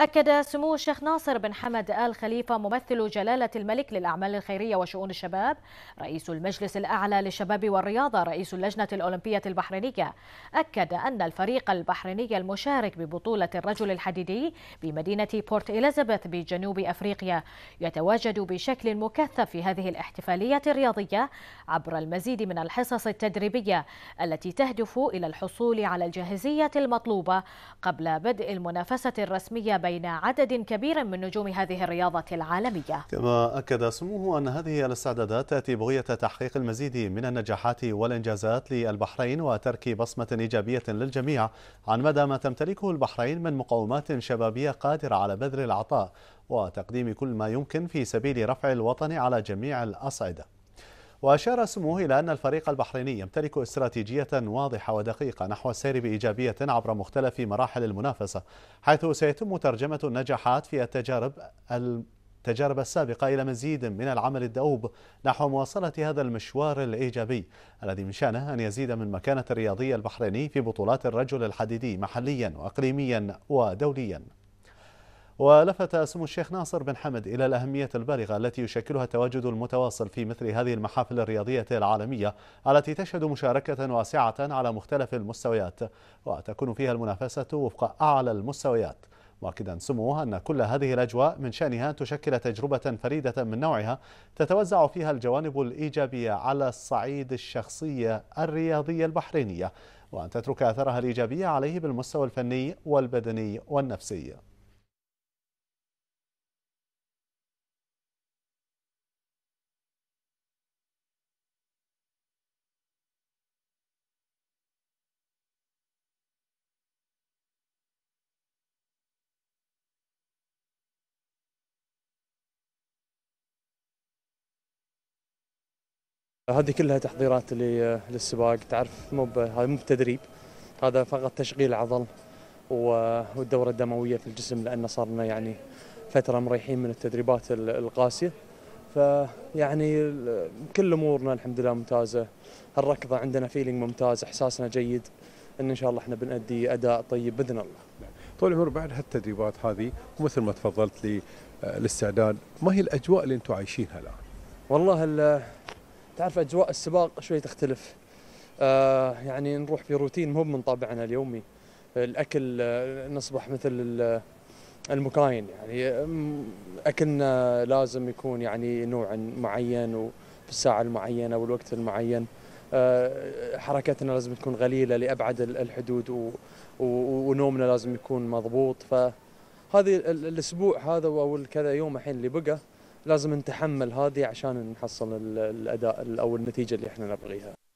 أكد سمو الشيخ ناصر بن حمد آل خليفة ممثل جلالة الملك للأعمال الخيرية وشؤون الشباب رئيس المجلس الأعلى للشباب والرياضة رئيس اللجنة الأولمبية البحرينية أكد أن الفريق البحريني المشارك ببطولة الرجل الحديدي بمدينة بورت إليزابيث بجنوب أفريقيا يتواجد بشكل مكثف في هذه الاحتفالية الرياضية عبر المزيد من الحصص التدريبية التي تهدف إلى الحصول على الجاهزية المطلوبة قبل بدء المنافسة الرسمية بين بين عدد كبير من نجوم هذه الرياضة العالمية كما أكد سموه أن هذه الاستعدادات تأتي بغية تحقيق المزيد من النجاحات والإنجازات للبحرين وترك بصمة إيجابية للجميع عن مدى ما تمتلكه البحرين من مقومات شبابية قادرة على بذل العطاء وتقديم كل ما يمكن في سبيل رفع الوطن على جميع الأصعدة وأشار سموه إلى أن الفريق البحريني يمتلك استراتيجية واضحة ودقيقة نحو السير بإيجابية عبر مختلف مراحل المنافسة حيث سيتم ترجمة النجاحات في التجارب التجارب السابقة إلى مزيد من العمل الدؤوب نحو مواصلة هذا المشوار الإيجابي الذي من شأنه أن يزيد من مكانة الرياضي البحريني في بطولات الرجل الحديدي محليا وإقليميا ودوليا ولفت سمو الشيخ ناصر بن حمد إلى الأهمية البالغة التي يشكلها التواجد المتواصل في مثل هذه المحافل الرياضية العالمية التي تشهد مشاركة واسعة على مختلف المستويات وتكون فيها المنافسة وفق أعلى المستويات مؤكدا سموه أن كل هذه الأجواء من شأنها تشكل تجربة فريدة من نوعها تتوزع فيها الجوانب الإيجابية على الصعيد الشخصية الرياضية البحرينية وأن تترك أثرها الإيجابية عليه بالمستوى الفني والبدني والنفسي هذه كلها تحضيرات للسباق تعرف مو هذا مو بتدريب هذا فقط تشغيل عضل والدورة الدموية في الجسم لأن صارنا يعني فترة مريحين من التدريبات القاسية فيعني كل امورنا الحمد لله ممتازه الركضه عندنا فيلينج ممتاز احساسنا جيد ان ان شاء الله احنا بنأدي اداء طيب باذن الله طول العمر بعد هالتدريبات هذه ومثل ما تفضلت لي آه، الاستعداد ما هي الاجواء اللي انتم عايشينها الان والله تعرف أجواء السباق شوي تختلف آه يعني نروح في روتين مو من طابعنا اليومي الأكل آه، نصبح مثل آه، المكاين يعني أكلنا لازم يكون يعني نوع معين وفي الساعة المعينة والوقت المعين آه، حركتنا لازم تكون غليله لابعد الحدود و... ونومنا لازم يكون مضبوط فهذه الاسبوع هذا او كذا يوم الحين اللي بقى لازم نتحمل هذه عشان نحصل الاداء او النتيجه اللي احنا نبغيها